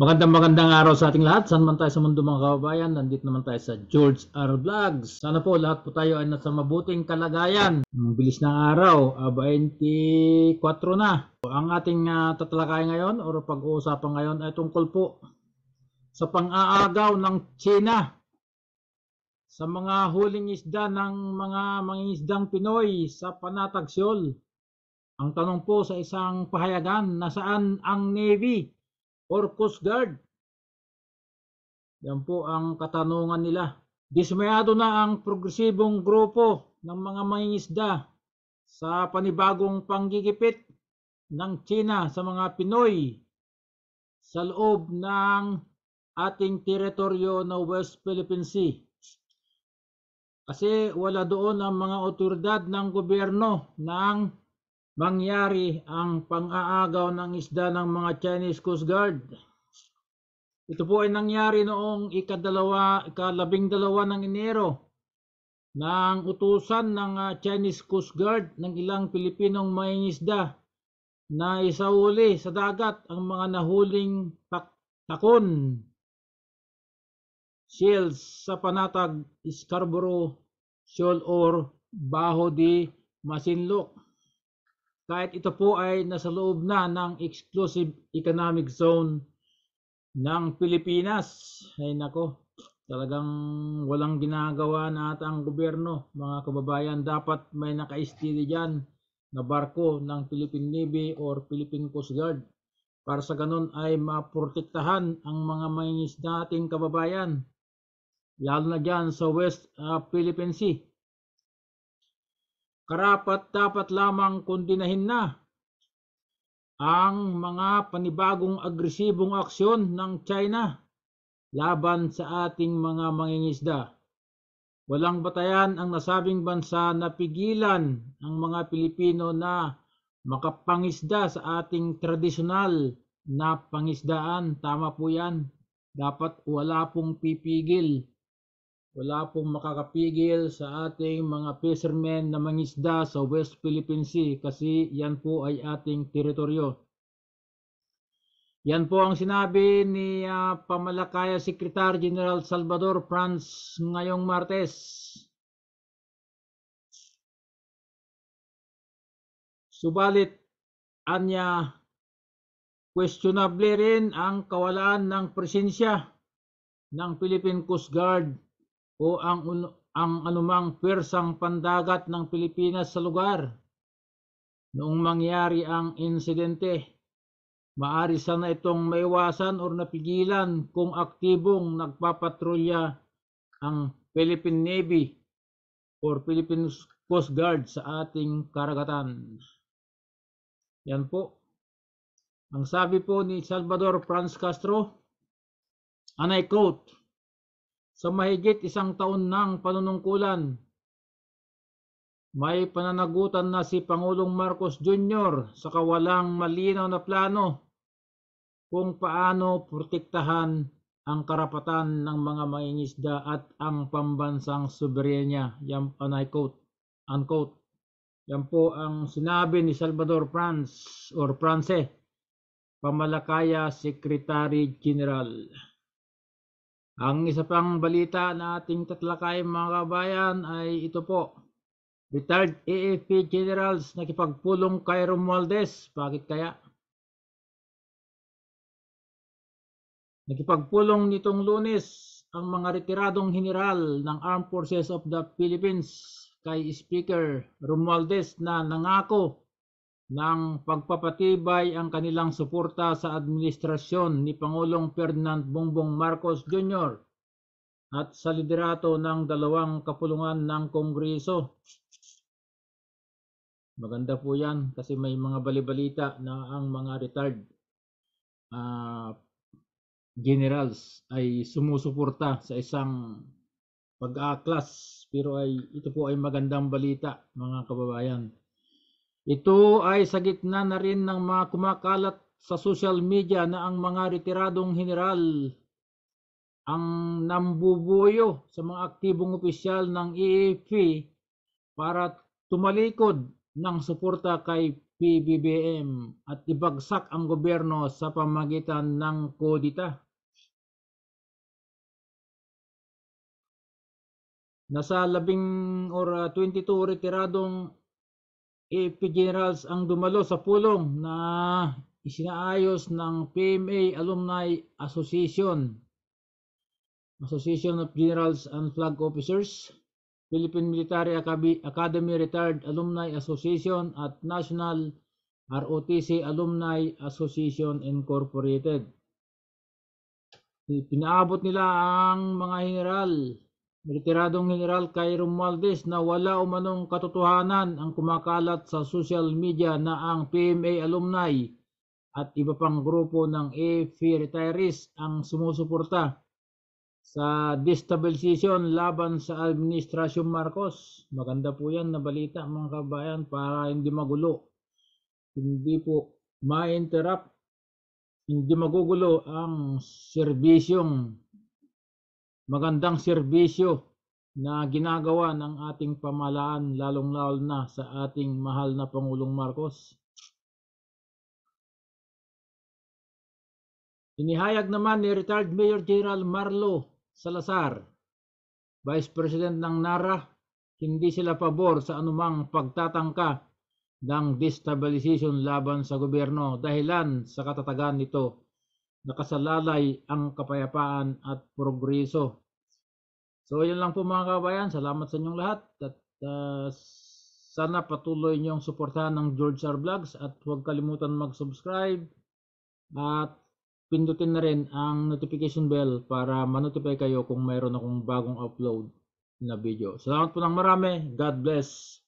Magandang magandang araw sa ating lahat. Saan man tayo sa mundo mga kababayan, nandito naman tayo sa George R. Vlogs. Sana po lahat po tayo ay nasa mabuting kalagayan. Ang bilis ng araw, 24 ah, na. ang ating uh, tatalakay ngayon o pag-uusapan ngayon ay tungkol po sa pang-aagaw ng China sa mga huling isda ng mga mangingisdang Pinoy sa Panatag Seoul. Ang tanong po sa isang pahayagan, nasaan ang Navy or Coast Guard? Yan po ang katanungan nila. Dismayado na ang progresibong grupo ng mga mangingisda sa panibagong panggigipit ng China sa mga Pinoy sa loob ng ating teritoryo na West Philippine Sea. Kasi wala doon ang mga otoridad ng gobyerno ng mangyari ang pang-aagaw ng isda ng mga Chinese Coast Guard. Ito po ay nangyari noong ikadalawa, ikalabing dalawa ng Enero ng utusan ng ah, Chinese Coast Guard ng ilang Pilipinong mangingisda na isauli sa dagat ang mga nahuling takon shells sa panatag Scarborough Shoal or Baho de Masinloc kahit ito po ay nasa loob na ng exclusive economic zone ng Pilipinas. Ay nako, talagang walang ginagawa na ang gobyerno. Mga kababayan, dapat may naka nakaistiri dyan na barko ng Philippine Navy or Philippine Coast Guard para sa ganun ay maprotektahan ang mga mangingisda nating kababayan lalo na dyan sa West uh, Philippine Sea karapat dapat lamang kondinahin na ang mga panibagong agresibong aksyon ng China laban sa ating mga mangingisda. Walang batayan ang nasabing bansa na pigilan ang mga Pilipino na makapangisda sa ating tradisyonal na pangisdaan. Tama po yan. Dapat wala pong pipigil wala pong makakapigil sa ating mga fishermen na mangisda sa West Philippine Sea kasi yan po ay ating teritoryo. Yan po ang sinabi ni uh, Pamalakaya Secretary General Salvador Franz ngayong Martes. Subalit, anya, questionable rin ang kawalaan ng presensya ng Philippine Coast Guard o ang, ang anumang pwersang pandagat ng Pilipinas sa lugar. Noong mangyari ang insidente, maari sana itong maiwasan o napigilan kung aktibong nagpapatrolya ang Philippine Navy or Philippine Coast Guard sa ating karagatan. Yan po. Ang sabi po ni Salvador Franz Castro, and I quote, sa mahigit isang taon ng panunungkulan. May pananagutan na si Pangulong Marcos Jr. sa kawalang malinaw na plano kung paano protektahan ang karapatan ng mga mangingisda at ang pambansang soberenya. Yan, and I quote, unquote. Yan po ang sinabi ni Salvador France or France, Pamalakaya Secretary General. Ang isa pang balita na ating tatlakay mga kabayan ay ito po. Retired AFP Generals nakipagpulong kay Romualdez. Bakit kaya? Nakipagpulong nitong lunes ang mga retiradong general ng Armed Forces of the Philippines kay Speaker Romualdez na nangako ng pagpapatibay ang kanilang suporta sa administrasyon ni Pangulong Ferdinand Bongbong Marcos Jr. at sa liderato ng dalawang kapulungan ng Kongreso. Maganda po yan kasi may mga balibalita na ang mga retired uh, generals ay sumusuporta sa isang pag-aklas pero ay ito po ay magandang balita mga kababayan ito ay sa gitna na rin ng mga kumakalat sa social media na ang mga retiradong general ang nambubuyo sa mga aktibong opisyal ng EAP para tumalikod ng suporta kay PBBM at ibagsak ang gobyerno sa pamagitan ng kodita. Nasa labing or 22 ah, retiradong AFP Generals ang dumalo sa pulong na isinaayos ng PMA Alumni Association, Association of Generals and Flag Officers, Philippine Military Academy Retired Alumni Association at National ROTC Alumni Association Incorporated. Pinaabot nila ang mga general Retiradong General Cairo Maldes na wala umanong katotohanan ang kumakalat sa social media na ang PMA alumni at iba pang grupo ng AFP retirees ang sumusuporta sa destabilization laban sa Administrasyon Marcos. Maganda po yan na balita mga kabayan para hindi magulo. Hindi po ma-interrupt, hindi magugulo ang serbisyong magandang serbisyo na ginagawa ng ating pamalaan lalong-lalo na sa ating mahal na Pangulong Marcos. Inihayag naman ni retired Mayor General Marlo Salazar, Vice President ng NARA, hindi sila pabor sa anumang pagtatangka ng destabilization laban sa gobyerno dahilan sa katatagan nito nakasalalay ang kapayapaan at progreso. So yun lang po mga kabayan. Salamat sa inyong lahat at uh, sana patuloy niyong suportahan ng George R. Vlogs at huwag kalimutan mag-subscribe at pindutin na rin ang notification bell para manotify kayo kung mayroon akong bagong upload na video. Salamat po ng marami. God bless.